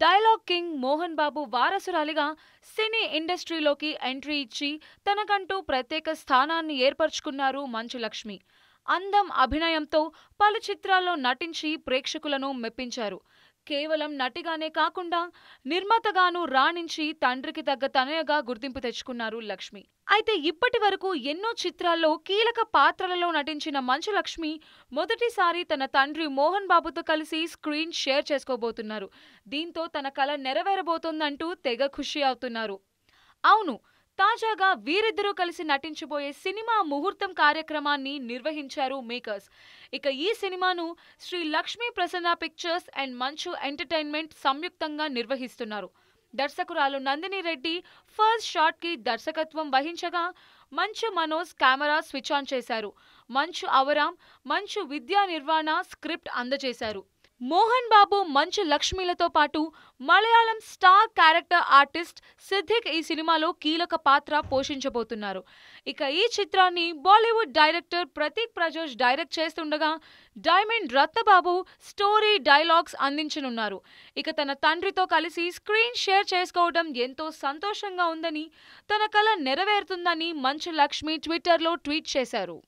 dialogue king Mohan Babu వారసురాలిగా cine ఇండస్ట్రీలోకి entry ఇచ్చి తనకంటూ ప్రత్యేక స్థానాన్ని ఏర్పరచుకున్నారు మంచులక్ష్మి అందం అభినయంతో పలు చిత్రాల్లో నటించి ప్రేక్షకులను మెప్పించారు కేవలం నటిగానే కాకుండా నిర్మాతగాను రాణించి తండ్రికి తగ్గ తనయగా గుర్తింపు తెచ్చుకున్నారు లక్ష్మి అయితే ఇప్పటి వరకు ఎన్నో చిత్రాల్లో కీలక పాత్రలలో నటించిన మంచు లక్ష్మి మొదటిసారి తన తండ్రి మోహన్ బాబుతో కలిసి స్క్రీన్ షేర్ చేసుకోబోతున్నారు దీంతో తన కళ నెరవేరబోతోందంటూ తెగ ఖుషి అవుతున్నారు అవును తాజాగా వీరిద్దరూ కలిసి నటించబోయే సినిమా ముహూర్తం కార్యక్రమాన్ని నిర్వహించారు మేకర్స్ ఇక ఈ సినిమాను Sri Lakshmi Prasanna pictures and Manchu entertainment సంయుక్తంగా నిర్వహిస్తున్నారు దర్శకురాలు నందిని రెడ్డి ఫస్ట్ షాట్కి దర్శకత్వం వహించగా మంచు మనోజ్ కెమెరా స్విచ్ ఆన్ చేశారు మంచు అవరాం మంచు విద్యా నిర్వహణ స్క్రిప్ట్ అందజేశారు మోహన్ బాబు మంచు లక్ష్మిలతో పాటు Malayalam star character artist Siddique ఈ సినిమాలో కీలక పాత్ర పోషించబోతున్నారు ఇక ఈ చిత్రాన్ని Bollywood director Prateek Prajosh direct చేస్తుండగా డైమండ్ రత్నబాబు స్టోరీ డైలాగ్స్ అందించనున్నారు ఇక తన తండ్రితో కలిసి స్క్రీన్ షేర్ చేసుకోవడం ఎంతో సంతోషంగా ఉందని తన కళ నెరవేరుతుందని మంచు లక్ష్మి ట్విట్టర్లో ట్వీట్ చేశారు